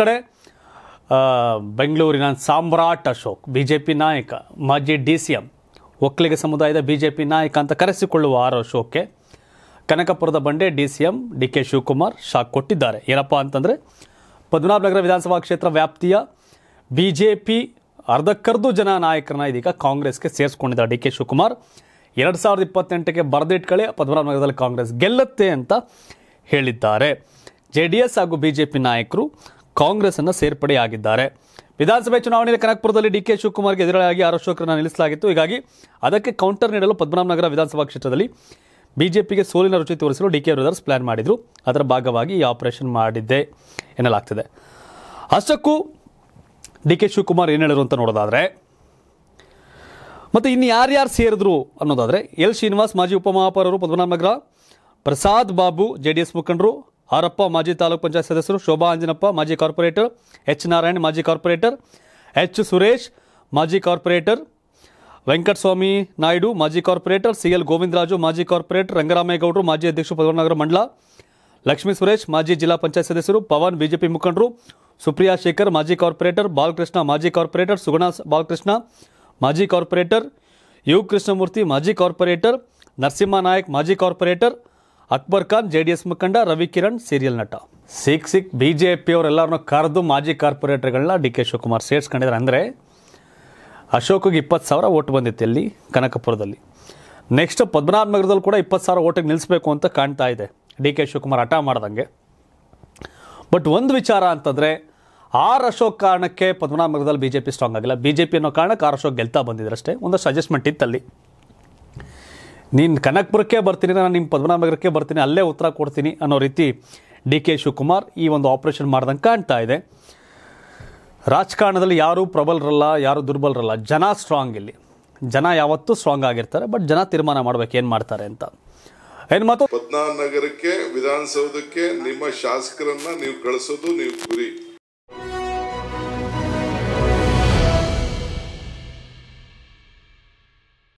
ಕಡೆ ಬೆಂಗಳೂರಿನ Samrat Ashok B J P ನಾಯಕ ಮಾಜಿ ಡಿ ಸಿ ಎಂ ಒಕ್ಕಲಿಗ ಸಮುದಾಯದ ಬಿ ಜೆ ಪಿ ನಾಯಕ ಅಂತ ಕರೆಸಿಕೊಳ್ಳುವ ಆರ್ ಅಶೋಕ್ಗೆ ಕನಕಪುರದ ಬಂಡೆ D C M D K Shivakumar shock ಕೊಟ್ಟಿದ್ದಾರೆ ಏನಪ್ಪ ಅಂತಂದರೆ ಪದ್ಮನಾಭನಗರ ವಿಧಾನಸಭಾ ಕ್ಷೇತ್ರ ವ್ಯಾಪ್ತಿಯ ಬಿ ಜೆ ಪಿ ಅರ್ಧಕ್ಕರ್ದು ಜನ ನಾಯಕರನ್ನ ಇದೀಗ ಕಾಂಗ್ರೆಸ್ಗೆ ಸೇರಿಸ್ಕೊಂಡಿದ್ದಾರೆ ಡಿ ಕೆ ಶಿವಕುಮಾರ್ ಎರಡು ಸಾವಿರದ ಇಪ್ಪತ್ತೆಂಟಕ್ಕೆ ಬರೆದಿಟ್ಕಳೆ ಪದ್ಮನಾಭನಗರದಲ್ಲಿ ಕಾಂಗ್ರೆಸ್ ಗೆಲ್ಲುತ್ತೆ ಅಂತ ಹೇಳಿದ್ದಾರೆ ಜೆ ಡಿ ಎಸ್ ಹಾಗೂ ಬಿ ಜೆ ಪಿ ನಾಯಕರು ಕಾಂಗ್ರೆಸ್ ಅನ್ನು ಸೇರ್ಪಡೆಯಾಗಿದ್ದಾರೆ ವಿಧಾನಸಭೆ ಚುನಾವಣೆಯಲ್ಲಿ ಕನಕಪುರದಲ್ಲಿ ಡಿ ಕೆ ಶಿವಕುಮಾರ್ಗೆ ಎದುರಾಗಿ ಆರೋಪಗಳನ್ನು ನಿಲ್ಲಿಸಲಾಗಿತ್ತು ಹೀಗಾಗಿ ಅದಕ್ಕೆ ಕೌಂಟರ್ ನೀಡಲು ನಗರ ವಿಧಾನಸಭಾ ಕ್ಷೇತ್ರದಲ್ಲಿ ಬಿಜೆಪಿಗೆ ಸೋಲಿನ ರುಚಿ ತೋರಿಸಲು ಡಿ ಕೆ ಬ್ರದರ್ಸ್ ಪ್ಲಾನ್ ಮಾಡಿದರು ಅದರ ಭಾಗವಾಗಿ ಈ ಆಪರೇಷನ್ ಮಾಡಿದ್ದೆ ಎನ್ನಲಾಗ್ತಿದೆ ಅಷ್ಟಕ್ಕೂ ಡಿ ಕೆ ಶಿವಕುಮಾರ್ ಏನು ಹೇಳಿದ್ರು ಅಂತ ನೋಡೋದಾದರೆ ಮತ್ತು ಇನ್ನು ಯಾರ್ಯಾರು ಸೇರಿದ್ರು ಅನ್ನೋದಾದರೆ ಎಲ್ ಶ್ರೀನಿವಾಸ್ ಮಾಜಿ ಉಪಮಹಾಪೌರರು Padmanabhanagar Prasad Babu J D S ಮುಖಂಡರು హరప్ప మాజీ తాలూకు పంచాయతీ సదస్సులు శోభా అంజనప్ప మాజీ కార్పొరేటర్ హెచ్ నారాయణ మాజీ కార్పొరేటర్ హెచ్ సురేష్ మాజీ కార్పొరేటర్ వెంకటస్వామి నాయుడు మాజీ కార్పొరేటర్ సిఎల్ గోవిందరాజు మాజీ కార్పొరేటర్ రంగరామయ్య గౌడ్రు మాజీ అధ్యక్షుడు పదవనగర మండల లక్ష్మీ సురేష్ మాజీ జిల్లా పంచాయత్ సదస్సులు పవన్ బీజేపీ ముఖండ్రు సుప్రియా శేఖర్ మాజీ కార్పొరేటర్ బాలకృష్ణ మాజీ కార్పొరేటర్ సుగుణ బాలకృష్ణ మాజీ కార్పొరేటర్ యువ్ కృష్ణమూర్తి మాజీ కార్పొరేటర్ నరసింహ నాయక్ మాజీ కార్పొరేటర్ ಅಕ್ಬರ್ ಖಾನ್ ಎಸ್ ಮುಖಂಡ ರವಿ ಕಿರಣ್ ಸೀರಿಯಲ್ ನಟ ಸಿಕ್ ಸಿಕ್ ಬಿಜೆಪಿ ಅವರೆಲ್ಲರನ್ನು ಕರೆದು ಮಾಜಿ ಕಾರ್ಪೊರೇಟರ್ಗಳನ್ನ ಡಿ ಕೆ ಶಿವಕುಮಾರ್ ಸೇರಿಸ್ಕೊಂಡಿದ್ದಾರೆ ಅಂದರೆ ಅಶೋಕಿಗೆ ಇಪ್ಪತ್ತು ಸಾವಿರ ಓಟ್ ಬಂದಿತ್ತು ಇಲ್ಲಿ ಕನಕಪುರದಲ್ಲಿ ನೆಕ್ಸ್ಟ್ ಪದ್ಮನಾಭ ನಗರದಲ್ಲಿ ಕೂಡ ಇಪ್ಪತ್ತು ಸಾವಿರ ಓಟಿಗೆ ನಿಲ್ಲಿಸಬೇಕು ಅಂತ ಕಾಣ್ತಾ ಇದೆ ಡಿ ಕೆ ಶಿವಕುಮಾರ್ ಹಠ ಮಾಡ್ದಂಗೆ ಬಟ್ ಒಂದು ವಿಚಾರ ಅಂತಂದರೆ ಆರ್ ಅಶೋಕ್ ಕಾರಣಕ್ಕೆ ಪದ್ಮನಾಭ ನಗರದಲ್ಲಿ ಬಿ ಜೆ ಪಿ ಸ್ಟ್ರಾಂಗ್ ಆಗಿಲ್ಲ ಬಿ ಜೆ ಪಿ ಅನ್ನೋ ಕಾರಣಕ್ಕೆ ಆರ್ ಅಶೋಕ್ ಗೆಲ್ತಾ ಬಂದಿದ್ರಷ್ಟೇ ಒಂದಷ್ಟು ಸಜೆಸ್ಟ್ಮೆಂಟ್ ಇತ್ತಲ್ಲಿ ನೀನು ಕನಕಪುರಕ್ಕೆ ಬರ್ತೀನಿ ನಾನು ನಿಮ್ಮ ಪದ್ಮನಾಭನಗರಕ್ಕೆ ಬರ್ತೀನಿ ಅಲ್ಲೇ ಉತ್ತರ ಕೊಡ್ತೀನಿ ಅನ್ನೋ ರೀತಿ ಡಿ ಕೆ ಶಿವಕುಮಾರ್ ಈ ಒಂದು ಆಪರೇಷನ್ ಮಾಡ್ದಂಗೆ ಕಾಣ್ತಾ ಇದೆ ರಾಜಕಾರಣದಲ್ಲಿ ಯಾರೂ ಪ್ರಬಲರಲ್ಲ ಯಾರು ದುರ್ಬಲರಲ್ಲ ಜನ ಸ್ಟ್ರಾಂಗ್ ಇಲ್ಲಿ ಜನ ಯಾವತ್ತೂ ಸ್ಟ್ರಾಂಗ್ ಆಗಿರ್ತಾರೆ ಬಟ್ ಜನ ತೀರ್ಮಾನ ಮಾಡ್ಬೇಕು ಏನು ಮಾಡ್ತಾರೆ ಅಂತ ಏನು ಮಾತು ಪದ್ಮನಾಭನಗರಕ್ಕೆ ವಿಧಾನಸೌಧಕ್ಕೆ ನಿಮ್ಮ ಶಾಸಕರನ್ನ ನೀವು ಕಳಿಸೋದು ನೀವು ಗುರಿ